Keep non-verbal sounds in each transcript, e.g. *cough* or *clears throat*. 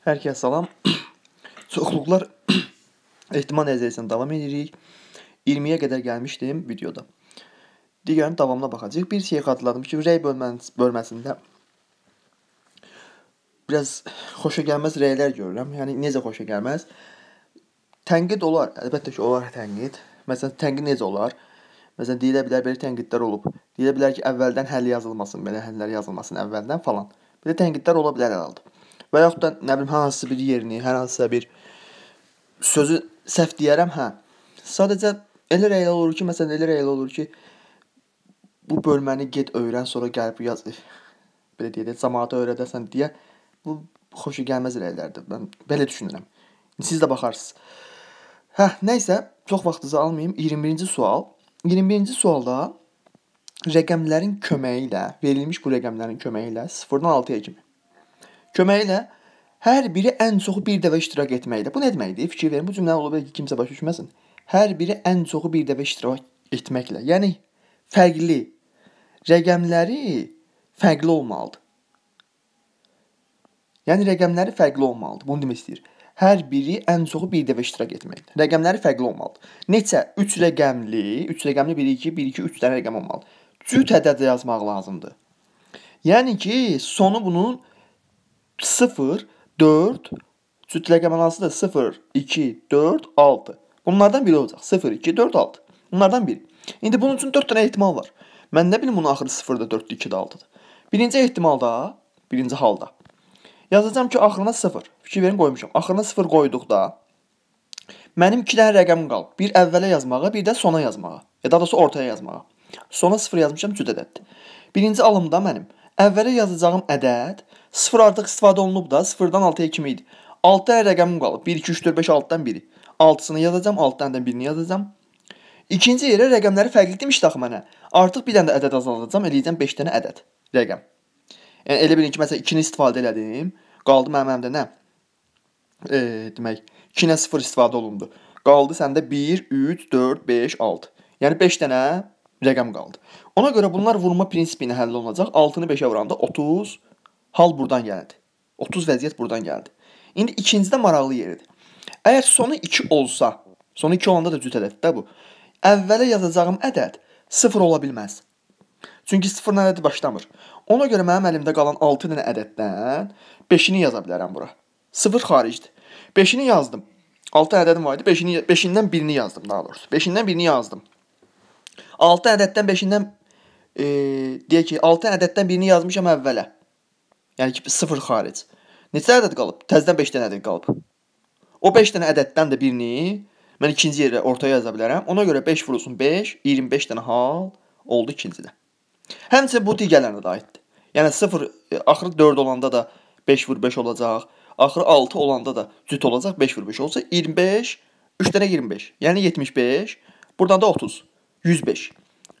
Hər kəs salam. *clears throat* Çoxluqlar *clears throat* ehtimal nəzəriyyəsini davam edirik. 20-yə qədər gəlmişdim videoda. Digərinin davamına baxacağıq. Bir şey xatırladım ki, rəy bölməsində biraz xoşa gəlməz rəylər görürəm. Yəni necə xoşa gəlməz? Tənqid olar, əlbəttə ki, olar tənqid. Məsələn, tənqid necə olar? Məsələn, deyilə bilər belə tənqidlər olub. Deyilə bilər ki, əvvəldən həll yazılmasın, belə həllər yazılmasın əvvəldən falan. Belə tənqidlər ola bilər hər halda. Və yaxud da nə bilim hansısa bir yerini, hər hansısa bir sözü səhv deyərəm, hə. Sadəcə elə rəylə olur ki, məsələn elə rəylə olur ki, bu bölməni get öyrən, sonra gəlib yaz. Belə deyək, cəmaata öyrədəsən deyə bu xoşu gəlməz rəylərdir. Mən belə düşünürəm. Siz də baxarsınız. Hə, nə isə çox vaxtınızı almayım. 21-ci sual. 21-ci sualda rəqəmlərin köməyi ilə, verilmiş bu rəqəmlərin köməyi ilə 0-dan 6-ya kimi köməyi ilə hər biri ən çoxu bir dəfə iştirak etməkdir. Bu nə deməkdir? Fikir verin. Bu cümlə ola bilər ki, kimsə başa düşməsin. Hər biri ən çoxu bir dəfə iştirak etməklə. Yəni fərqli rəqəmləri fərqli olmalıdır. Yəni rəqəmləri fərqli olmalıdır. Bunu demək istəyir. Hər biri ən çoxu bir dəfə iştirak etməkdir. Rəqəmləri fərqli olmalıdır. Neçə? 3 rəqəmli, 3 rəqəmli 1 2 1 2 3 dənə rəqəm olmalı. Cüt ədəd yazmaq lazımdır. Yəni ki, sonu bunun 0, 4, cüt rəqəmin hansıdır? 0, 2, 4, 6. Bunlardan biri olacaq. 0, 2, 4, 6. Bunlardan biri. İndi bunun üçün 4 dənə ehtimal var. Mən nə bilim bunun axırı 0-da, 4-də, 2-də, 6-da. Birinci ehtimalda, birinci halda. Yazacağam ki, axırına 0. Fikir verin, qoymuşam. Axırına 0 qoyduqda, mənim 2 dənə rəqəmim qalıb. Bir əvvələ yazmağa, bir də sona yazmağa. Ya daha doğrusu ortaya yazmağa. Sona 0 yazmışam, cüt ədəddir. Birinci alımda mənim Əvvələ yazacağım ədəd 0 artıq istifadə olunub da 0-dan 6-ya kimi idi. 6 dənə rəqəmim qalıb. 1 2 3 4 5 6-dan biri. 6-sını yazacağam, 6 dənədən birini yazacağam. İkinci yerə rəqəmləri fərqli demişdi axı mənə. Artıq bir dənə də ədəd azaldacağam, eləyəcəm 5 dənə ədəd rəqəm. Yəni elə bilin ki, məsələn 2-ni istifadə elədim. Qaldı mənim əlimdə nə? E, demək 2-nə 0 istifadə olundu. Qaldı səndə 1 3 4 5 6. Yəni 5 dənə rəqəm qaldı. Ona görə bunlar vurma prinsipi ilə həll olunacaq. 6-nı 5-ə vuranda 30 hal burdan gəldi. 30 vəziyyət burdan gəldi. İndi ikinci də maraqlı yeridir. Əgər sonu 2 olsa, sonu 2 olanda da cüt ədəddir də bu. Əvvələ yazacağım ədəd 0 ola bilməz. Çünki 0-dan ədəd başlamır. Ona görə mənim əlimdə qalan 6 dənə ədəddən 5-ini yaza bilərəm bura. 0 xaricdir. 5-ini yazdım. 6 ədədim var idi. 5-ini 5-indən 1-ini yazdım daha doğrusu. 5-indən 1-ini yazdım. 6 ədəddən 5-indən e, deyək ki, 6 ədəddən birini yazmışam əvvələ. Yəni ki, 0 xaric. Neçə ədəd qalıb? Təzədən 5 dənə ədəd qalıb. O 5 dənə ədəddən də birini mən ikinci yerə ortaya yaza bilərəm. Ona görə 5 vurulsun 5, 25 dənə hal oldu ikincidə. Həmçinin bu digərlərinə də aiddir. Yəni 0 e, axırı 4 olanda da 5 vur 5 olacaq. Axırı 6 olanda da cüt olacaq 5 vur 5 olsa 25 3 dənə 25. Yəni 75. Buradan da 30. 105.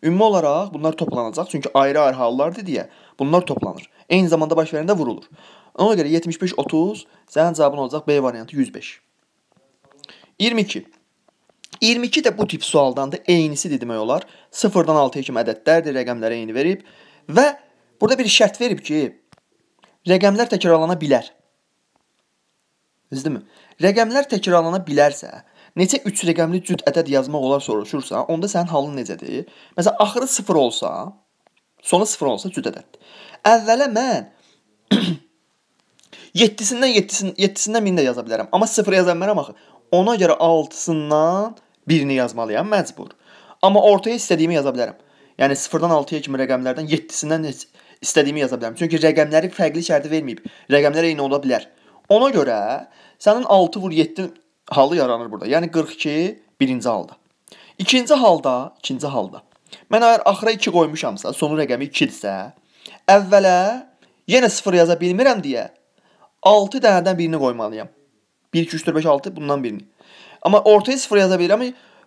Ümumi olaraq bunlar toplanacaq. Çünki ayrı-ayrı hallardır deyə bunlar toplanır. Eyni zamanda baş verəndə vurulur. Ona görə 75-30 sənin cavabın olacaq B variantı 105. 22. 22 də bu tip sualdan da eynisi demək olar. 0-dan 6-ya kimi ədədlərdir, rəqəmlərə eyni verib və burada bir şərt verib ki, rəqəmlər təkrarlana bilər. Düzdürmü? Rəqəmlər təkrarlana bilərsə, neçə 3 rəqəmli cüt ədəd yazmaq olar soruşursa, onda sənin halın necədir? Məsələn, axırı 0 olsa, sonu 0 olsa cüt ədəddir. Əvvələ mən 7-sindən 7-sindən 7-sindən 1000 də yaza bilərəm, amma 0 yaza bilmərəm axı. Ona görə 6-sından 1-ni yazmalıyam məcbur. Amma ortaya istədiyimi yaza bilərəm. Yəni 0-dan 6-ya kimi rəqəmlərdən 7-sindən istədiyimi yaza bilərəm. Çünki rəqəmləri fərqli şərti verməyib. Rəqəmlər eyni ola bilər. Ona görə sənin 6 vur 7 halı yaranır burada. Yəni 42 birinci halda. İkinci halda, ikinci halda. Mən əgər axıra 2 qoymuşamsa, sonu rəqəmi 2-dirsə, əvvələ yenə 0 yaza bilmirəm deyə 6 dənədən birini qoymalıyam. 1 2 3 4 5 6 bundan birini. Amma ortaya 0 yaza bilirəm,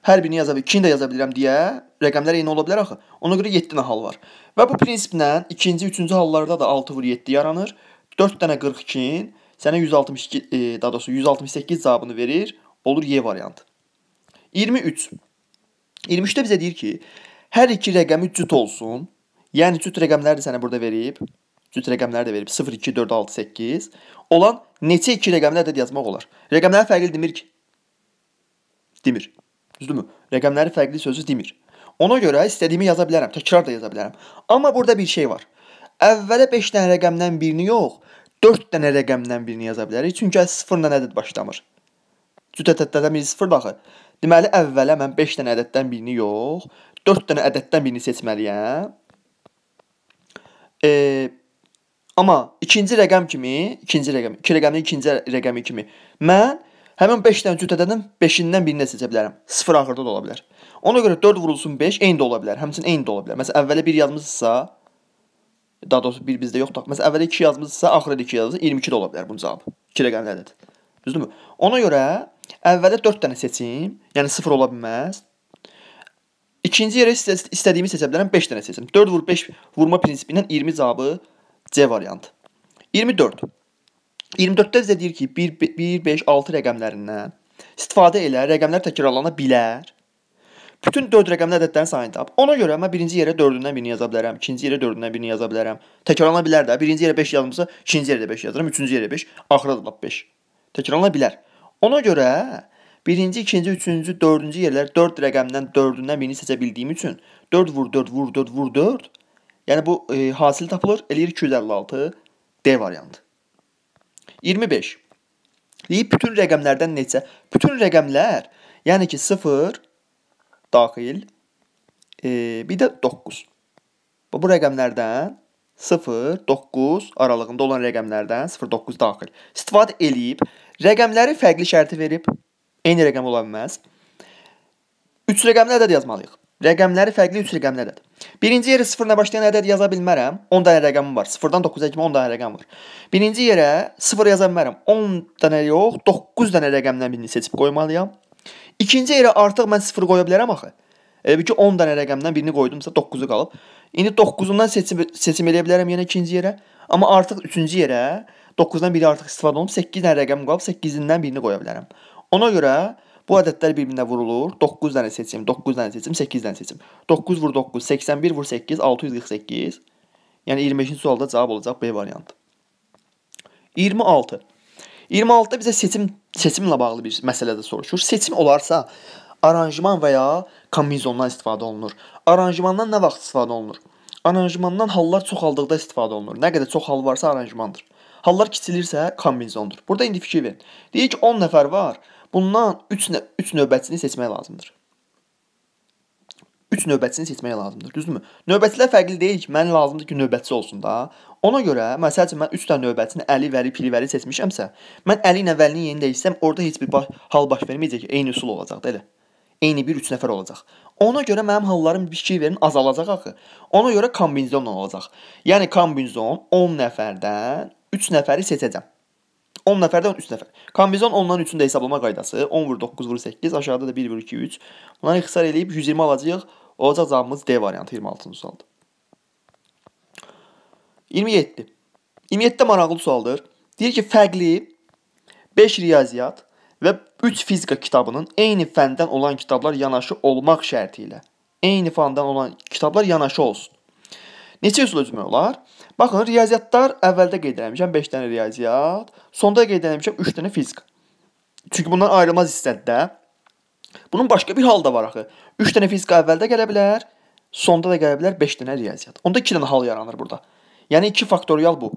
hər birini yaza bilirəm, ikini də yaza bilirəm deyə rəqəmlər eyni ola bilər axı. Ona görə 7 dənə hal var. Və bu prinsiplə ikinci, üçüncü hallarda da 6 vur 7 yaranır. 4 dənə 42-in Sənə 162, e, daha doğrusu 168 cavabını verir. Olur Y variantı. 23. 23-də bizə deyir ki, hər iki rəqəmi cüt olsun. Yəni cüt rəqəmləri də sənə burada verib. Cüt rəqəmləri də verib. 0, 2, 4, 6, 8. Olan neçə iki rəqəmli ədəd yazmaq olar? Rəqəmləri fərqli demir ki. Demir. Düzdürmü? Rəqəmləri fərqli sözü demir. Ona görə istədiyimi yaza bilərəm, təkrar da yaza bilərəm. Amma burada bir şey var. Əvvələ 5 dənə rəqəmdən birini yox, 4 dənə rəqəmdən birini yaza bilərik. Çünki sıfırla ədəd başlamır. Cüt ədədlərdən biri sıfırdır axı. Deməli, əvvələ mən 5 dənə ədəddən birini yox, 4 dənə ədəddən birini seçməliyəm. E, amma ikinci rəqəm kimi, ikinci rəqəm, iki rəqəmin ikinci rəqəmi kimi mən həmin 5 dənə cüt ədədin 5-dən birini seçə bilərəm. Sıfır axırda da ola bilər. Ona görə 4 vurulsun 5 eyni də ola bilər. Həmçinin eyni də ola bilər. Məsələn, əvvələ 1 yazmısınızsa, Daha doğrusu bir bizdə yoxdur. Məsələn, əvvəl 2 yazmısınızsa, axırda 2 yazmısınız, 22 də ola bilər bunun cavabı. 2 rəqəmli ədəd. Düzdürmü? Ona görə əvvəldə 4 dənə seçim, yəni 0 ola bilməz. İkinci yerə istədiyimi seçə bilərəm, 5 dənə seçim. 4 vur 5 vurma prinsipi ilə 20 cavabı C variantı. 24. 24-də bizə deyir ki, 1, 1, 5, 6 rəqəmlərindən istifadə elə rəqəmlər təkrarlana bilər. Bütün 4 rəqəmli ədədlərin sayını tap. Ona görə mən birinci yerə 4-dən birini yaza bilərəm, ikinci yerə 4-dən birini yaza bilərəm. Təkrarlana bilər də. Birinci yerə 5 yazmışsa, ikinci yerə də 5 yazıram, üçüncü yerə 5, axıra da 5. Təkrarlana bilər. Ona görə birinci, ikinci, üçüncü, dördüncü yerlər 4 rəqəmdən 4-dən birini seçə bildiyim üçün 4 vur 4 vur 4 vur 4. Yəni bu e, hasil tapılır, eləyir 256 D variantı. 25. Deyib bütün rəqəmlərdən neçə? Bütün rəqəmlər, yəni ki 0 daxil, e, bir də 9. Bu rəqəmlərdən 0-9 aralığında olan rəqəmlərdən 0-9 daxil. İstifadə eləyib, rəqəmləri fərqli şərti verib, eyni rəqəm ola bilməz. 3 rəqəmli ədəd yazmalıyıq. Rəqəmləri fərqli 3 rəqəmli ədəd. Birinci yerə 0-la başlayan ədəd yaza bilmərəm. 10 dənə rəqəmim var. 0-dan 9-a kimi 10 dənə rəqəm var. Birinci yerə 0 yaza bilmərəm. 10 dənə yox, 9 dənə rəqəmdən birini seçib qoymalıyam. İkinci yerə artıq mən 0 qoya bilərəm axı. Elə bil ki 10 dənə rəqəmdən birini qoydumsa 9-u qalıb. İndi 9-undan seçim seçim eləyə bilərəm yenə ikinci yerə. Amma artıq üçüncü yerə 9-dan biri artıq istifadə olunub, 8 dənə rəqəm qalıb, 8-indən birini qoya bilərəm. Ona görə bu ədədlər bir-birinə vurulur. 9 dənə seçim, 9 dənə seçim, 8 dənə seçim. 9 vur 9, 81 vur 8, 648. Yəni 25-ci sualda cavab olacaq B variantı. 26. 26-da bizə seçim seçimlə bağlı bir məsələ də soruşur. Seçim olarsa, aranjman və ya kombinizondan istifadə olunur. Aranjmandan nə vaxt istifadə olunur? Aranjmandan hallar çoxaldıqda istifadə olunur. Nə qədər çox hal varsa aranjmandır. Hallar kiçilirsə kombinizondur. Burada indi fikir verin. Deyək 10 nəfər var. Bundan 3 3 növbətçini seçmək lazımdır. 3 növbətçini seçmək lazımdır, düzdürmü? Növbətçilər fərqli deyil ki, mən lazımdır ki, növbətçi olsun da. Ona görə, məsəl üçün mən 3 dənə növbətini Əli, Vəli, Pirvəli seçmişəmsə, mən Əli ilə Vəlini yeni dəyişsəm, orada heç bir baş, hal baş verməyəcək ki, eyni üsul olacaq da elə. Eyni bir 3 nəfər olacaq. Ona görə mənim hallarım fikir verin azalacaq axı. Ona görə kombinizon olacaq. Yəni kombinizon 10 nəfərdən 3 nəfəri seçəcəm. 10 nəfərdən 3 nəfər. Kombinizon 10-dan 3-ün də hesablama qaydası. 10 vur 9 vur 8, aşağıda da 1 vur 2 3. Bunları ixtisar eləyib 120 alacağıq. Olacaq cavabımız D variantı 26-cı sualdır. 27. 27-də maraqlı sualdır. Deyir ki, fərqli 5 riyaziyyat və 3 fizika kitabının eyni fəndən olan kitablar yanaşı olmaq şərti ilə eyni fandan olan kitablar yanaşı olsun. Neçə üsul özmək olar? Baxın, riyaziyyatlar əvvəldə qeyd eləmişəm 5 dənə riyaziyyat, sonda qeyd eləmişəm 3 dənə fizika. Çünki bunlar ayrılmaz hissədə. Bunun başqa bir halı da var axı. 3 dənə fizika əvvəldə gələ bilər, sonda da gələ bilər 5 dənə riyaziyyat. Onda 2 dənə hal yaranır burada. Yani 2 faktöriyel bu.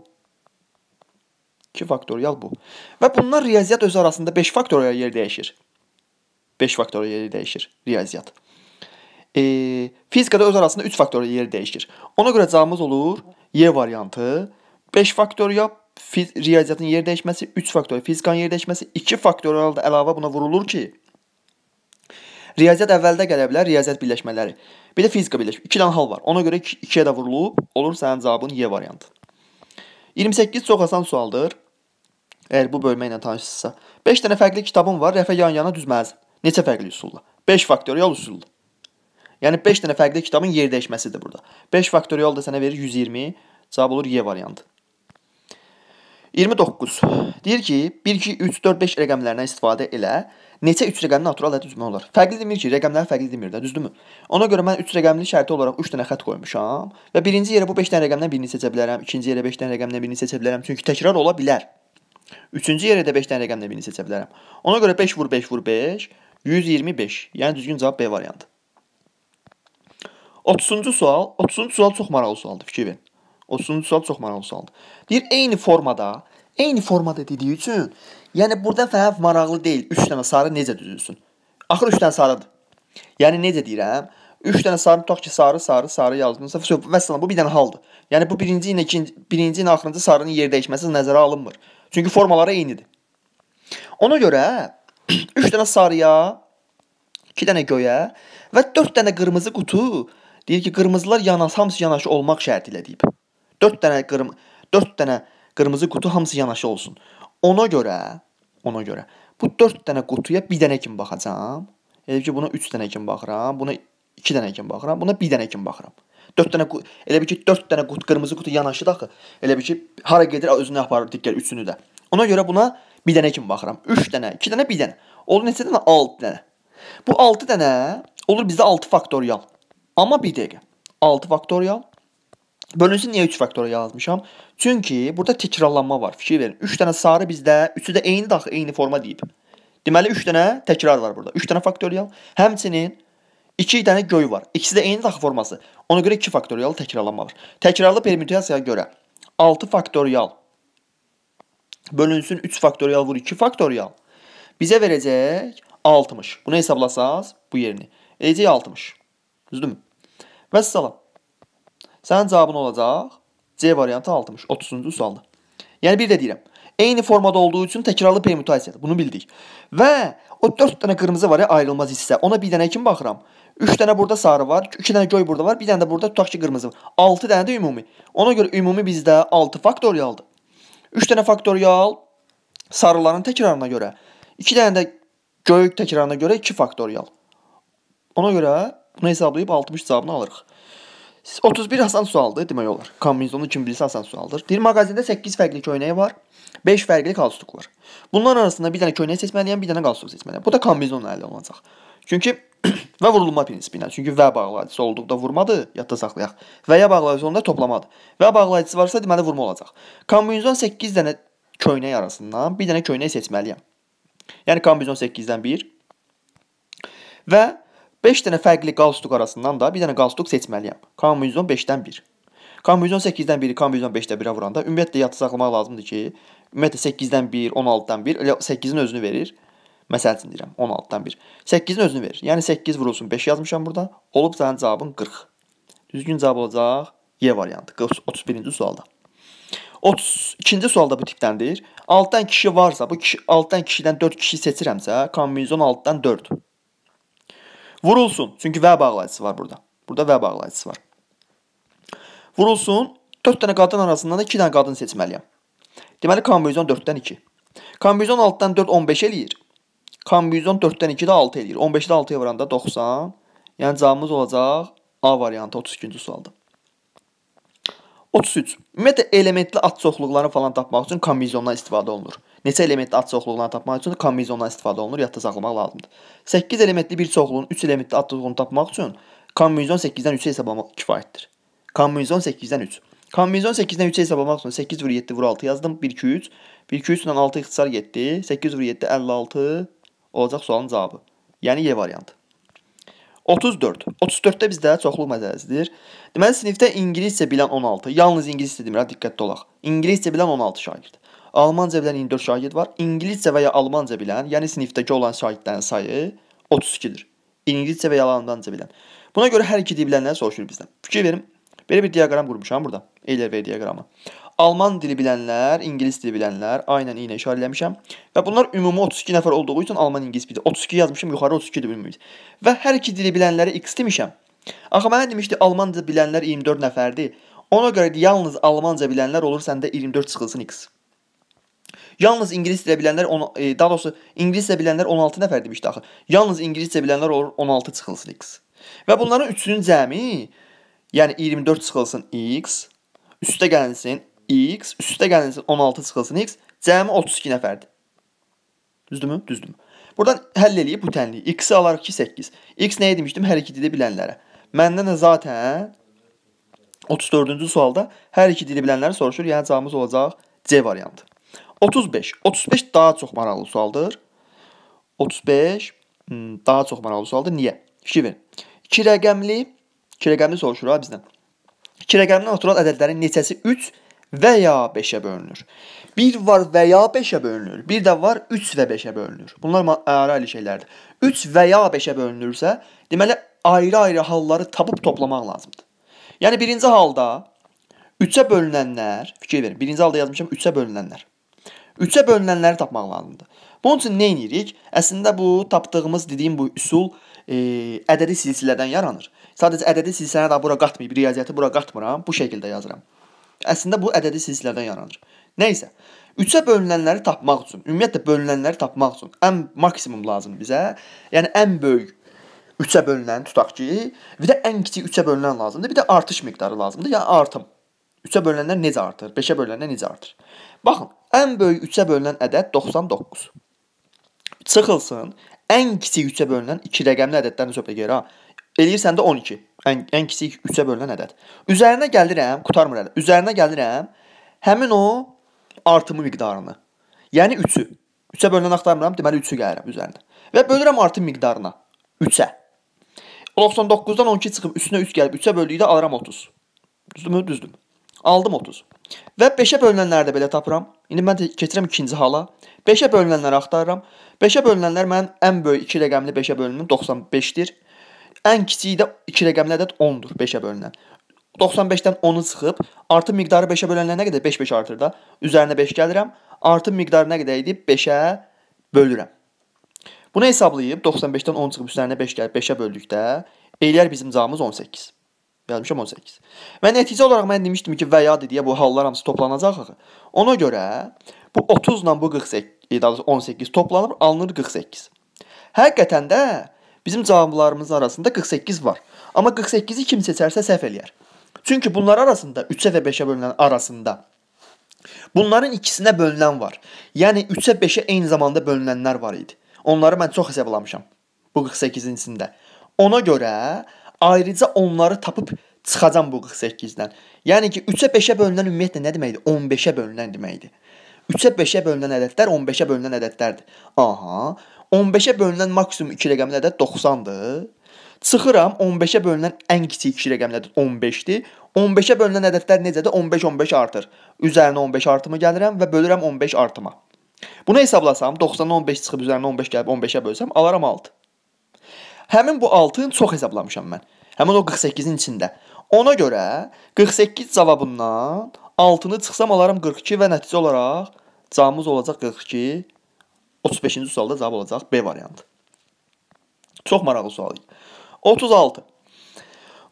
2 faktöriyel bu. Ve bunlar riyaziyyat özü arasında 5 faktöriyel yer değişir. 5 faktöriyel yer değişir riyaziyyat. E, fizikada öz arasında 3 faktöriyel yer değişir. Ona göre cevabımız olur Y variantı. 5 faktöriyel riyaziyyatın yer değişməsi, 3 faktor fizikanın yer değişməsi, 2 faktorial da əlavə buna vurulur ki, Riyaziyyat əvvəldə gələ bilər, riyaziyyat birləşmələri. Bir də fizika birləşmə. 2 dənə hal var. Ona görə 2-yə də vurulub, olur sənin cavabın Y variantı. 28 çox asan sualdır. Əgər bu bölmə ilə tanışsınızsa. 5 dənə fərqli kitabım var, rəfə yan-yana düzməz. Neçə fərqli üsulla? 5 faktorial üsulla. Yəni 5 dənə fərqli kitabın yer dəyişməsidir burada. 5 faktorial da sənə verir 120, cavab olur Y variantı. 29. Deyir ki, 1, 2, 3, 4, 5 rəqəmlərindən istifadə elə neçə 3 rəqəmini natural ədəd üzmək olar? Fərqli demir ki, rəqəmləri fərqli demir də, düzdürmü? Ona görə mən 3 rəqəmli şərti olaraq 3 dənə xətt qoymuşam və birinci yerə bu 5 dənə rəqəmdən birini seçə bilərəm, ikinci yerə 5 dənə rəqəmdən birini seçə bilərəm, çünki təkrar ola bilər. Üçüncü yerə də 5 dənə rəqəmdən birini seçə bilərəm. Ona görə 5 vur 5 vur 5, 125. Yəni düzgün cavab B variantı. 30-cu sual, 30-cu sual çox maraqlı sualdır, fikir verin. 30-cu sual çox maraqlı sualdır. Deyir, eyni formada, eyni formada dediyi üçün Yəni burdan fəhəf maraqlı deyil. 3 dənə sarı necə düzülsün? Axır 3 dənə sarıdır. Yəni necə deyirəm? 3 dənə sarı tutaq ki, sarı, sarı, sarı yazdınsa, vəssalam bu bir dənə haldır. Yəni bu birinci ilə ikinci, birinci ilə axırıncı sarının yer dəyişməsi nəzərə alınmır. Çünki formaları eynidir. Ona görə 3 *clears throat* dənə sarıya, 2 dənə göyə və 4 dənə qırmızı qutu deyir ki, qırmızılar yanaş, hamısı yanaşı olmaq şərti ilə deyib. 4 dənə qırm 4 dənə qırmızı qutu hamısı yanaşı olsun. Ona görə ona göre, Bu 4 tane kutuya 1 tane kim baxacam. Elə ki buna 3 tane kim baxıram, buna 2 tane kim baxıram, buna 1 tane kim baxıram. 4 tane elə bil ki 4 dənə qut qırmızı qutu yanaşır axı. Elə bil ki hara gedir özünü yapar diğer üçünü de. Ona göre buna 1 tane kim baxıram. 3 tane, 2 tane 1 tane. Olur neçə dənə? 6 dənə. Bu 6 tane olur bize 6 faktorial. Ama bir dəqiqə. 6 faktorial bölünsün niye 3 faktorial yazmışam? Çünki burada təkrarlanma var. Fikir verin. 3 dənə sarı bizdə, üçü də eyni daxı, eyni forma deyib. Deməli 3 dənə təkrar var burada. 3 dənə faktorial. Həmçinin 2 dənə göy var. İkisi də eyni daxı forması. Ona görə 2 faktorial təkrarlanma var. Təkrarlı permütasiyaya görə 6 faktorial bölünsün 3 faktorial vur 2 faktorial. Bizə verəcək 60. Bunu hesablasaz bu yerini. Edəcək 60. Düzdürmü? Və salam. Sənin cavabın olacaq C variantı 6-mış. 30-cu sualda. Yəni bir də deyirəm. Eyni formada olduğu üçün təkrarlı permütasiyadır. Bunu bildik. Və o 4 dənə qırmızı var ya ayrılmaz hissə. Ona bir dənə kim baxıram? 3 dənə burada sarı var, 2 dənə göy burada var, bir dənə də burada tutaq ki qırmızı var. 6 dənə də ümumi. Ona görə ümumi bizdə 6 faktorialdır. 3 dənə faktorial sarıların təkrarına görə, 2 dənə də göy təkrarına görə 2 faktorial. Ona görə bunu hesablayıb 60 cavabını alırıq. 31 asan sualdır demək olar. Kombinizonun ikinci birisi asan sualdır. Deyir mağazində 8 fərqli köynəyi var. 5 fərqli qalstuk var. Bunların arasında bir dənə köynəyi seçməliyəm, bir dənə qalstuk seçməliyəm. Bu da kombinizonla əldə olunacaq. Çünki *clears throat* və vurulma prinsipi ilə. Çünki və bağlayıcısı olduqda vurmadı, yadda saxlayaq. Və ya bağlayıcısı onda toplamadı. Və bağlayıcısı varsa deməli vurma olacaq. Kombinizon 8 dənə köynək arasından bir dənə köynək seçməliyəm. Yəni kombinizon 8-dən 1 və 5 dənə fərqli qalstuk arasından da bir dənə qalstuk seçməliyəm. Kombinizon 5-dən 1. Kombinizon 8-dən 1-i kombinizon 5-də 1-ə vuranda ümumiyyətlə yadda saxlamaq lazımdır ki, ümumiyyətlə 8-dən 1, 16-dan 1 elə 8-in özünü verir. Məsəl üçün deyirəm 16-dan 1. 8-in özünü verir. Yəni 8 vurulsun 5 yazmışam burada. Olub sənin cavabın 40. Düzgün cavab olacaq Y variantı. 31-ci sualda. 32-ci sualda bu tipdəndir. Altdan kişi varsa, bu kişi altdan kişidən 4 kişi seçirəmsə, kombinizon altdan 4. Vurulsun. Çünki və bağlayıcısı var burada. Burada və bağlayıcısı var. Vurulsun. 4 dənə qadın arasından da 2 dənə qadın seçməliyəm. Deməli kombinizon 4-dən 2. Kombinizon 6-dan 4 15 eləyir. Kombinizon 4-dən 2 də 6 eləyir. 15-də 6-ya vuranda 90. Yəni cavabımız olacaq A variantı 32-ci sualda. 33. Ümumiyyətlə elementli ad çoxluqlarını falan tapmaq üçün kombinizondan istifadə olunur. Neçə elementli ad çoxluğunu tapmaq üçün kombinizondan istifadə olunur, yadda saxlamaq lazımdır. 8 elementli bir çoxluğun 3 elementli ad çoxluğunu tapmaq üçün kombinizon 8-dən 3-ə hesablamaq kifayətdir. Kombinizon 8-dən 3. Kombinizon 8-dən 3-ə hesablamaq üçün 8 vur 7 vur 6 yazdım. 1 2 3. 1 2 3-dən 6 ixtisar getdi. 8 vur 7 56 olacaq sualın cavabı. Yəni Y variantı. 34. 34-də bizdə çoxluq məsələsidir. Deməli sinifdə ingiliscə bilən 16, yalnız ingiliscə demirəm, hə, diqqətli olaq. İngiliscə bilən 16 şagird. Almanca bilən 24 şagird var. İngiliscə və ya almanca bilən, yəni sinifdəki olan şagirdlərin sayı 32-dir. İngiliscə və ya almanca bilən. Buna görə hər iki dil bilənlər soruşur bizdən. Fikir verin. Belə bir diaqram qurmuşam burada. Eyler V diaqramı. Alman dili bilənlər, ingilis dili bilənlər, aynən iynə işarələmişəm. Və bunlar ümumi 32 nəfər olduğu üçün Alman ingilis bir də 32 yazmışım, yuxarı 32 də bilmirəm. Və hər iki dili bilənlərə x demişəm. Axı mənə demişdi Alman dili bilənlər 24 nəfərdir. Ona görə də yalnız Almanca bilənlər olur, səndə 24 çıxılsın x. Yalnız ingilis dilə bilənlər, on, e, daha doğrusu ingilis dilə bilənlər 16 nəfər demişdi axı. Yalnız ingilis dilə bilənlər olur 16 çıxılsın x. Və bunların üçünün cəmi, yəni 24 çıxılsın x, üstə gəlinsin x, üstə gəlinsin 16 çıxılsın x, cəmi 32 nəfərdir. Düzdürmü? Düzdürmü. Buradan həll eləyib bu tənliyi. X-i alarıq ki, 8. X nəyə demişdim? Hər iki dili bilənlərə. Məndən də zatən 34-cü sualda hər iki dili bilənləri soruşur. Yəni, cavabımız olacaq C variantı. 35. 35 daha çox maraqlı sualdır. 35 hmm, daha çox maraqlı sualdır. Niyə? Fikir verin. 2 rəqəmli, 2 rəqəmli soruşur ha bizdən. 2 rəqəmdən oturan ədədlərin neçəsi 3, və ya 5-ə bölünür. Bir var və ya 5-ə bölünür. Bir də var 3 və 5-ə bölünür. Bunlar ayrı-ayrı şeylərdir. 3 və ya 5-ə bölünürsə, deməli ayrı-ayrı halları tapıb toplamaq lazımdır. Yəni birinci halda 3-ə bölünənlər, fikir verin. Birinci halda yazmışam 3-ə bölünənlər. 3-ə bölünənləri tapmaq lazımdır. Bunun üçün nə edirik? Əslində bu tapdığımız dediyim bu üsul e, ədədi silsilədən yaranır. Sadəcə ədədi silsiləni də bura qatmayıb, riyaziyyatı bura qatmıram, bu şəkildə yazıram. Əslində bu ədədi silsilədən yaranır. Nə isə, 3-ə bölünənləri tapmaq üçün, ümumiyyətlə bölünənləri tapmaq üçün ən maksimum lazımdır bizə. Yəni ən böyük 3-ə bölünəni tutaq ki, bir də ən kiçik 3-ə bölünən lazımdır, bir də artış miqdarı lazımdır, yəni artım. 3-ə bölünənlər necə artır? 5-ə bölünənlər necə artır? Baxın, ən böyük 3-ə bölünən ədəd 99. Çıxılsın, ən kiçik 3-ə bölünən 2 rəqəmli ədəddən söhbət gedir ha. Eləyirsən də 12 ən, ən kiçik 3-ə bölünən ədəd. Üzərinə gəlirəm, qutarmır hələ. Üzərinə gəlirəm həmin o artımı miqdarını. Yəni 3-ü. 3-ə bölünən axtarmıram, deməli 3-ü gəlirəm üzərinə. Və bölürəm artım miqdarına 3-ə. 99-dan 12 çıxıb 3-ünə 3 gəlib 3-ə böldükdə alıram 30. Düzdürmü? Düzdür. Aldım 30. Və 5-ə bölünənləri də belə tapıram. İndi mən keçirəm ikinci hala. 5-ə bölünənləri axtarıram. 5-ə bölünənlər mənim ən böyük 2 rəqəmli 5-ə bölünümün 95-dir. Ən kiçiyi də 2 rəqəmli ədəd 10-dur 5-ə bölünən. 95-dən 10-u çıxıb, artı miqdarı 5-ə böləndə nə qədər 5-5 artır da. Üzərinə 5 gəlirəm. Artı miqdarı nə qədər idi? 5-ə bölürəm. Bunu hesablayıb 95-dən 10 çıxıb üstlərinə 5 gəlib 5-ə böldükdə eləyər bizim cavabımız 18. Yazmışam 18. Və nəticə olaraq mən demişdim ki, və ya deyə bu hallar hamısı toplanacaq axı. Ona görə bu 30 ilə bu 48, daha doğrusu 18 toplanıb alınır 48. Həqiqətən də bizim cavablarımız arasında 48 var. Amma 48-i kim seçərsə səhv eləyər. Çünki bunlar arasında 3-ə və 5-ə bölünən arasında bunların ikisinə bölünən var. Yəni 3-ə 5-ə eyni zamanda bölünənlər var idi. Onları mən çox hesablamışam bu 48-cisində. Ona görə ayrıca onları tapıb çıxacam bu 48-dən. Yəni ki 3-ə 5-ə bölünən ümumiyyətlə nə deməkdir? 15-ə bölünən deməkdir. 3-ə 5-ə bölünən ədədlər 15-ə bölünən ədədlərdir. Aha. 15-ə bölünən maksimum 2 rəqəmli ədəd 90-dır. Çıxıram 15-ə bölünən ən kiçik 2 rəqəmli ədəd 15-dir. 15-ə bölünən ədədlər necədir? 15 15 artır. Üzərinə 15 artımı gəlirəm və bölürəm 15 artıma. Bunu hesablasam 90-dan 15 çıxıb üzərinə 15 gəlib 15-ə bölsəm alaram 6. Həmin bu 6-ın çox hesablamışam mən. Həmin o 48-in içində. Ona görə 48 cavabından 6-nı çıxsam alaram 42 və nəticə olaraq cavabımız olacaq 42 35-ci sualda cavab olacaq B variantı. Çox maraqlı sual idi. 36.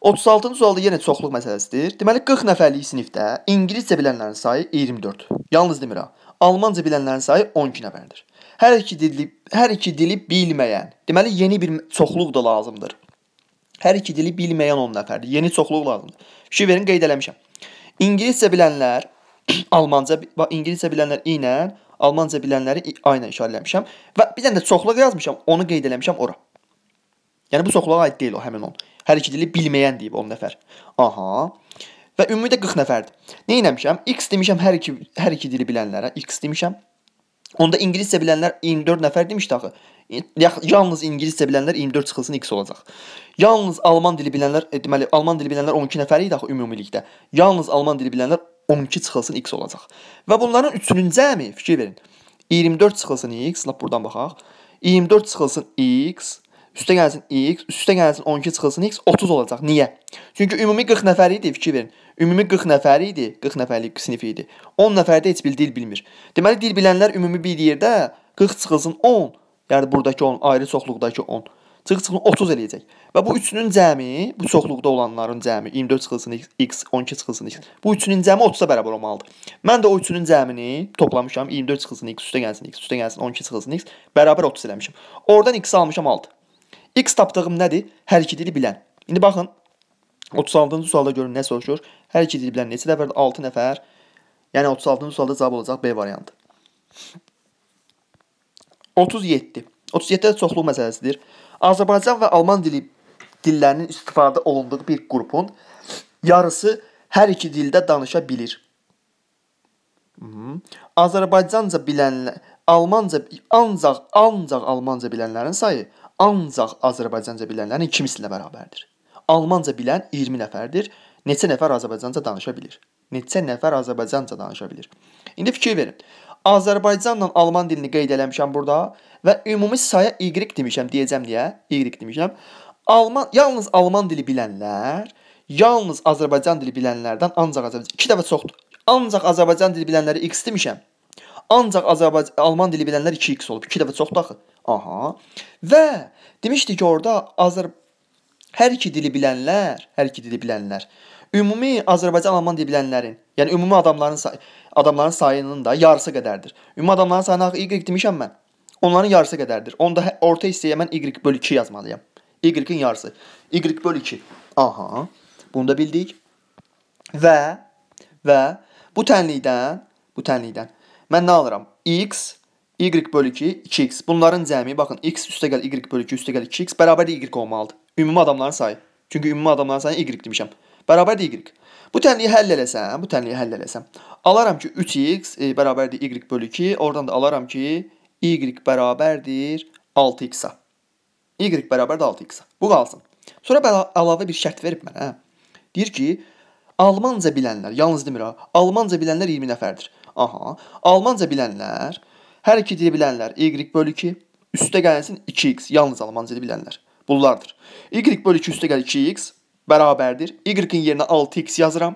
36-cı sualda yenə çoxluq məsələsidir. Deməli 40 nəfərlik sinifdə ingiliscə bilənlərin sayı 24. Yalnız demirəm, almanca bilənlərin sayı 12 nəfərdir. Hər iki dili hər iki dili bilməyən, deməli yeni bir çoxluq da lazımdır. Hər iki dili bilməyən 10 nəfərdir. Yeni çoxluq lazımdır. Şiverin qeyd eləmişəm. İngiliscə bilənlər *clears throat* almanca ingiliscə bilənlər ilə Almanca bilənləri A ilə işarə eləmişəm və bir dənə də çoxluq yazmışam, onu qeyd eləmişəm ora. Yəni bu çoxluğa aid deyil o həmin onun. Hər iki dili bilməyən deyib 10 nəfər. Aha. Və ümumidə 40 nəfərdir. Nə etmişəm? X demişəm hər iki hər iki dili bilənlərə X demişəm. Onda ingiliscə bilənlər 24 nəfər demişdi axı. Yalnız ingiliscə bilənlər 24 çıxılsın x olacaq. Yalnız alman dili bilənlər, e, deməli alman dili bilənlər 12 nəfər idi axı ümumilikdə. Yalnız alman dili bilənlər 12 çıxılsın x olacaq. Və bunların üçünün cəmi, fikir verin, 24 çıxılsın x, lap buradan baxaq, 24 çıxılsın x, üstə gəlsin x, üstə gəlsin 12 çıxılsın x, 30 olacaq. Niyə? Çünki ümumi 40 nəfər idi, fikir verin. Ümumi 40 nəfər idi, 40 nəfərlik sinif idi. 10 nəfərdə heç bir dil bilmir. Deməli, dil bilənlər ümumi bir yerdə 40 çıxılsın 10, yəni buradakı 10, ayrı çoxluqdakı 10 çıxı-çıxını 30 eləyəcək. Və bu üçünün cəmi, bu çoxluqda olanların cəmi 24 çıxılsın x, 12 çıxılsın x. Bu üçünün cəmi 30-a bərabər olmalıdır. Mən də o üçünün cəmini toplamışam. 24 çıxılsın x, üstə gəlsin x, üstə gəlsin 12 çıxılsın x, bərabər 30 eləmişəm. Oradan x almışam 6. X tapdığım nədir? Hər iki dili bilən. İndi baxın 36-cı sualda görün nə soruşur? Hər iki dili bilən neçə nəfərdir? 6 nəfər. Yəni 36-cı sualda cavab olacaq B variantı. 37. 37-də çoxluq məsələsidir. Azərbaycan və alman dili dillərinin istifadə olunduğu bir qrupun yarısı hər iki dildə danışa bilir. Mhm. Azərbaycanca bilənlər, almanca ancaq ancaq almanca bilənlərin sayı ancaq Azərbaycanca bilənlərin 2 mislinə bərabərdir. Almanca bilən 20 nəfərdir. Neçə nəfər Azərbaycanca danışa bilir? Neçə nəfər Azərbaycanca danışa bilir? İndi fikir verin. Azərbaycanla alman dilini qeyd eləmişəm burada və ümumi saya y demişəm, deyəcəm deyə y demişəm. Alman, yalnız alman dili bilənlər, yalnız Azərbaycan dili bilənlərdən ancaq Azərbaycan 2 dəfə çoxdur. Ancaq Azərbaycan dili bilənlərə x demişəm. Ancaq Azərbaycan alman dili bilənlər 2x olub. 2 dəfə çoxdur axı. Aha. Və demişdik orada Azər hər iki dili bilənlər, hər iki dili bilənlər ümumi Azərbaycan alman dili bilənlərin, yəni ümumi adamların sayı adamların sayının da yarısı qədərdir. Ümumi adamların sayına y demişəm mən. Onların yarısı qədərdir. Onda hə, orta hissəyə mən y bölü 2 yazmalıyam. Y-in yarısı. Y bölü 2. Aha. Bunu da bildik. Və və bu tənlikdən, bu tənlikdən mən nə alıram? X y bölü 2, 2x. Bunların cəmi, baxın, x üstə gəl, y bölü 2 üstə gəl, 2x bərabər y olmalıdır. Ümumi adamların sayı. Çünki ümumi adamların sayı y demişəm. Bərabər y. Bu tənliyi həll eləsəm, bu tənliyi həll eləsəm, alaram ki 3x e, bərabərdir y bölü 2, oradan da alaram ki y bərabərdir 6x-a. y bərabərdir 6x-a. Bu qalsın. Sonra əlavə bir şərt verib mənə. Deyir ki, Almanca bilənlər, yalnız demir ha, Almanca bilənlər 20 nəfərdir. Aha, Almanca bilənlər, hər iki dili bilənlər y bölü 2, üstə gəlsin 2x, yalnız Almanca dili bilənlər. Bunlardır. y bölü 2 üstə gəlir 2x, beraberdir. Y'in yerine 6x yazıram.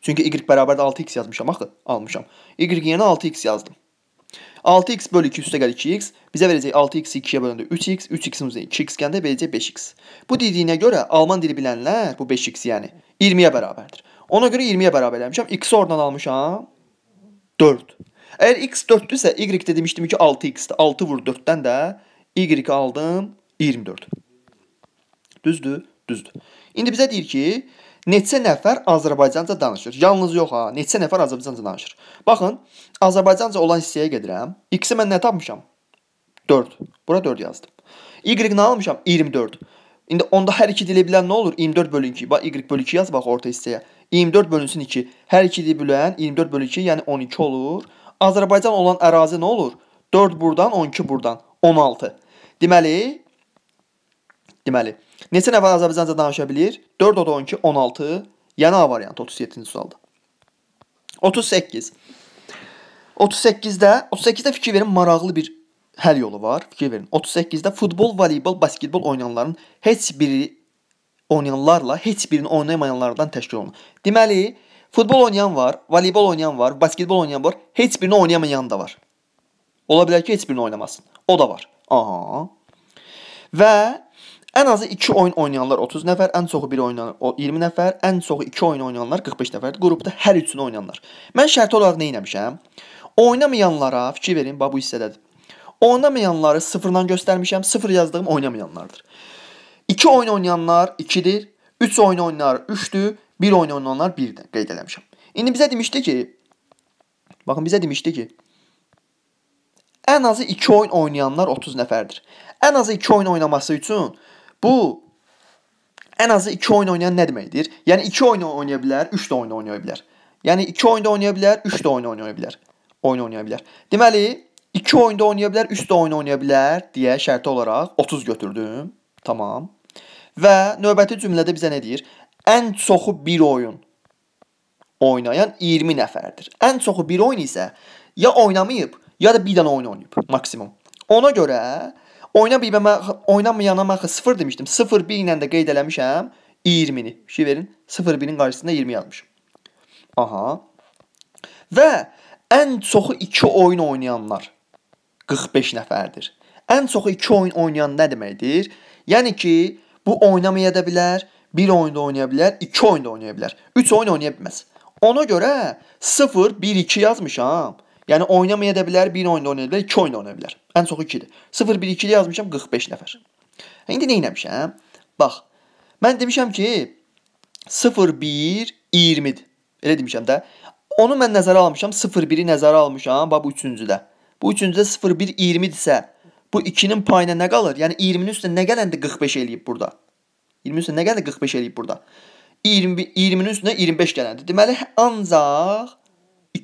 Çünkü y bərabərdə 6x yazmışam axı, almışam. Y-in 6x yazdım. 6x bölü 2 üstə gəl 2x. bize verəcək 6x 2-yə bölündə 3x, 3x-in 2x gəndə verəcək 5x. Bu dediğine göre alman dili bilenler bu 5x yani 20'ye beraberdir. Ona göre 20'ye beraber bərabər eləmişəm. X-i oradan almışam 4. Eğer x 4-dürsə, y də demişdim ki 6 x 6 vur 4'ten de də y aldım 24. Düzdü. Düzdür. İndi bizə deyir ki, neçə nəfər Azərbaycanca danışır? Yalnız yox ha, neçə nəfər Azərbaycanca danışır? Baxın, Azərbaycanca olan hissəyə gedirəm. X-i mən nə tapmışam? 4. Bura 4 yazdım. Y-ni almışam 24. İndi onda hər iki dili bilən nə olur? 24 bölü 2. Bax, y bölü 2 yaz, bax orta hissəyə. 24 bölünsün 2. Hər iki dili bilən 24 bölü 2, yəni 12 olur. Azərbaycan olan ərazi nə olur? 4 buradan, 12 buradan, 16. Deməli, deməli, Neçə nəfər Azərbaycanca danışa bilir? 4 oda 12, 16. Yəni A variantı 37-ci sualda. 38. 38-də 38-də fikir verin, maraqlı bir həll yolu var. Fikir verin. 38-də futbol, voleybol, basketbol oynayanların heç biri oynayanlarla heç birini oynayamayanlardan təşkil olunur. Deməli, futbol oynayan var, voleybol oynayan var, basketbol oynayan var, heç birini oynayamayan da var. Ola bilər ki, heç birini oynamasın. O da var. Aha. Və Ən azı 2 oyun oynayanlar 30 nəfər, ən çoxu 1 oynayan 20 nəfər, ən çoxu 2 oyun oynayanlar 45 nəfərdir. Qrupda hər üçünü oynayanlar. Mən şərti olaraq nə etmişəm? Oynamayanlara fikir verin, bax bu hissədədir. Oynamayanları sıfırdan göstərmişəm. Sıfır yazdığım oynamayanlardır. 2 oyun oynayanlar 2-dir. 3 oyun oynayanlar 3-dür. 1 oyun oynayanlar 1-dir. Qeyd eləmişəm. İndi bizə demişdi ki, baxın bizə demişdi ki, ən azı 2 oyun oynayanlar 30 nəfərdir. Ən azı 2 oyun oynaması üçün Bu ən azı 2 oyun oynayan nə deməkdir? Yəni 2 oyun oynaya bilər, 3 də oyun oynaya bilər. Yəni 2 oyunda oynaya bilər, 3 də oyun oynaya bilər. Oyun oynaya bilər. Deməli 2 oyunda oynaya bilər, 3 də oyun oynaya bilər deyə şərti olaraq 30 götürdüm. Tamam. Və növbəti cümlədə bizə nə deyir? Ən çoxu 1 oyun oynayan 20 nəfərdir. Ən çoxu 1 oyun isə ya oynamayıb, ya da 1 dənə oyun oynayıb maksimum. Ona görə Oyna bilməmə, oynamayana mən axı 0 demişdim. 0 1 ilə də qeyd eləmişəm 20-ni. Şey verin, 0 1-in qarşısında 20 yazmışam. Aha. Və ən çoxu 2 oyun oynayanlar 45 nəfərdir. Ən çoxu 2 oyun oynayan nə deməkdir? Yəni ki, bu oynamaya da bilər, 1 oyunda oynaya bilər, 2 oyunda oynaya bilər. 3 oyun oynaya bilməz. Ona görə 0 1 2 yazmışam. Yəni oynamaya da bilər, bir oyunda oynaya bilər, iki oyunda oynaya bilər. Ən çoxu 2-dir. 0-1-2-li yazmışam 45 nəfər. İndi nə etmişəm? Bax. Mən demişəm ki 0-1 20-dir. Elə demişəm də. Onu mən nəzərə almışam, 0-1-i nəzərə almışam, bax bu üçüncüdə. Bu üçüncüdə 0-1 20-dirsə, bu 2-nin payına nə qalır? Yəni 20-nin üstünə nə gələndə 45 eləyib burada. 20-nin üstünə nə gələndə 45 eləyib burada. 20 20-nin üstünə 25 gələndə. Deməli ancaq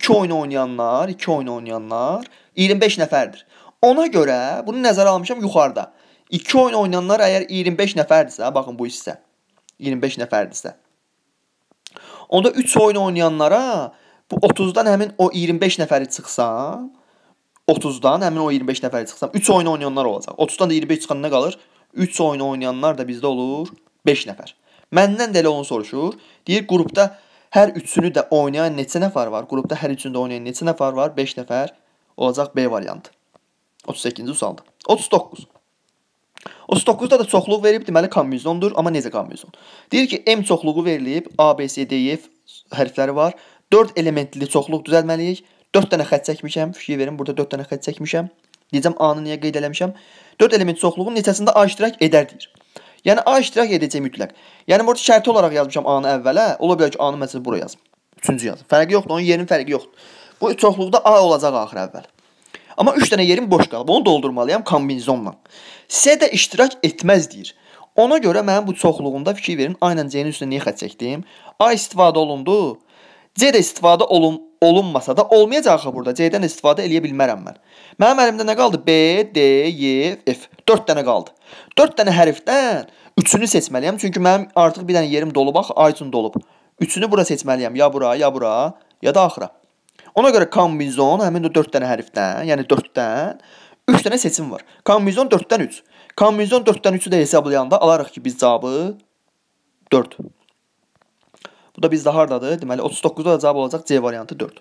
2 oyun oynayanlar, 2 oyun oynayanlar 25 nəfərdir. Ona görə bunu nəzərə almışam yuxarıda. 2 oyun oynayanlar əgər 25 nəfərdirsə, baxın bu hissə 25 nəfərdirsə. Onda 3 oyun oynayanlara bu 30-dan həmin o 25 nəfəri çıxsam, 30-dan həmin o 25 nəfəri çıxsam, 3 oyun oynayanlar olacaq. 30-dan da 25 çıxan nə qalır? 3 oyun oynayanlar da bizdə olur 5 nəfər. Məndən də elə onu soruşur. Deyir qrupda Hər üçünü də oynayan neçə nəfər var? Qrupda hər üçünü də oynayan neçə nəfər var? 5 nəfər olacaq B variantı. 38-ci sualdır. 39. 39-da da çoxluq verib, deməli kombinizondur, amma necə kombinizon? Deyir ki, M çoxluğu verilib, A, B, C, D, E hərfləri var. 4 elementli çoxluq düzəlməliyik. 4 dənə xətt çəkmişəm. Fikir verin, burada 4 dənə xətt çəkmişəm. Deyəcəm A-nı niyə qeyd eləmişəm? 4 element çoxluğun neçəsində A iştirak edər deyir. Yəni A iştirak edəcək mütləq. Yəni burada şərti olaraq yazmışam A-nı əvvələ, ola bilər ki, A-nı məsəl bura yazım. Üçüncü yazım. Fərqi yoxdur, onun yerin fərqi yoxdur. Bu çoxluqda A olacaq axır əvvəl. Amma 3 dənə yerim boş qalıb. Onu doldurmalıyam kombinizonla. S də iştirak etməz deyir. Ona görə mənim bu çoxluğunda fikir verin, aynen C-nin üstünə niyə xət çəkdim? A istifadə olundu. C də istifadə olun olunmasa da olmayacaq axı burada. C-dən də istifadə eləyə bilmərəm mən. Mənim əlimdə nə qaldı? B, D, Y, e, F. 4 dənə qaldı. 4 dənə hərfdən 3-ünü seçməliyəm. Çünki mənim artıq bir dənə yerim dolub axı, Aytun dolub. 3-ünü bura seçməliyəm. Ya bura, ya bura, ya da axıra. Ona görə kombinzon həmin o 4 dənə hərfdən, yəni 4-dən 3 dənə seçim var. Kombinzon 4-dən 3. Kombinzon 4-dən 3-ü də hesablayanda alarıq ki, biz cavabı 4. Bu da bizdə hardadır? Deməli 39-da da cavab olacaq C variantı 4.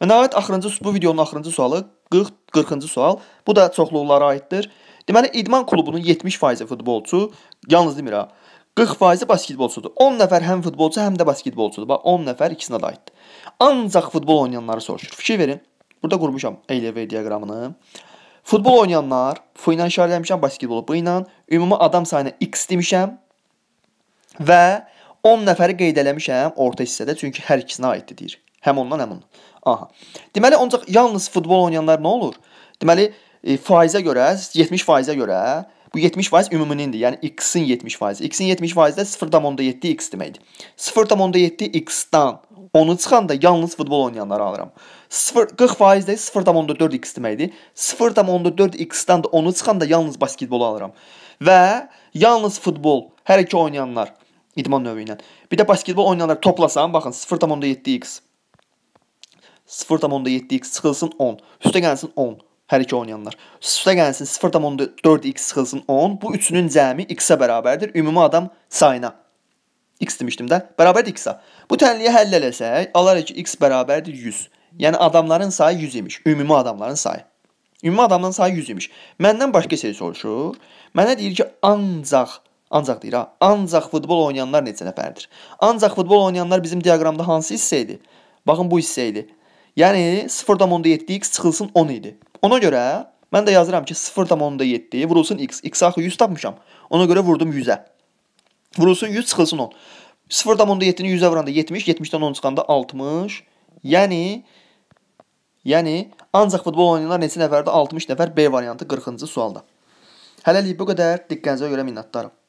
Və nəhayət axırıncı bu videonun axırıncı sualı 40 40-cı sual. Bu da çoxluqlara aiddir. Deməli idman klubunun 70% futbolçu, yalnız demirəm, 40% basketbolçudur. 10 nəfər həm futbolçu, həm də basketbolçudur. Bax 10 nəfər ikisinə də aiddir. Ancaq futbol oynayanları soruşur. Fikir verin. Burada qurmuşam ELV diaqramını. Futbol oynayanlar F ilə işarələmişəm basketbolu B ilə, ümumi adam sayına X demişəm və 10 nəfəri qeyd eləmişəm orta hissədə, çünki hər ikisinə aiddir deyir. Həm ondan, həm ondan. Aha. Deməli, ancaq yalnız futbol oynayanlar nə olur? Deməli, e, faizə görə, 70 faizə görə bu 70 faiz ümuminindir. Yəni x-in 70 faizi. x-in 70 faizi də 0.7 x deməkdir. 0.7 x-dan onu çıxanda yalnız futbol oynayanları alıram. 0 40 faiz də 0.4 x deməkdir. 0.4 x-dan da onu çıxanda yalnız basketbolu alıram. Və yalnız futbol hər iki oynayanlar İdman növü ilə. Bir də basketbol oynayanlar toplasan, baxın 0.7x. 0.7x çıxılsın 10. Üstə gəlsin 10. Hər iki oynayanlar. Üstə gəlsin 0.4x çıxılsın 10. Bu üçünün cəmi x-ə bərabərdir. Ümumi adam sayına. x demişdim də. Bərabərdir x-ə. Bu tənliyi həll eləsək, alarıq ki, x bərabərdir 100. Yəni adamların sayı 100 imiş. Ümumi adamların sayı. Ümumi adamların sayı 100 imiş. Məndən başqa şey soruşur. Mənə deyir ki, ancaq Ancaq deyirəm, ancaq futbol oynayanlar neçə nəfərdir? Ancaq futbol oynayanlar bizim diaqramda hansı hissə idi? Baxın bu hissə idi. Yəni 0.7x çıxılsın 10 idi. Ona görə mən də yazıram ki 0.7 vurulsun x. X axı 100 tapmışam. Ona görə vurdum 100-ə. Vurulsun 100 çıxılsın 10. 0.7-ni 100-ə vuranda 70, 70-dən 10 çıxanda 60. Yəni yəni ancaq futbol oynayanlar neçə nəfərdir? 60 nəfər B variantı 40-cı sualda. Hələlik bu qədər. Diqqətinizə görə minnətdaram.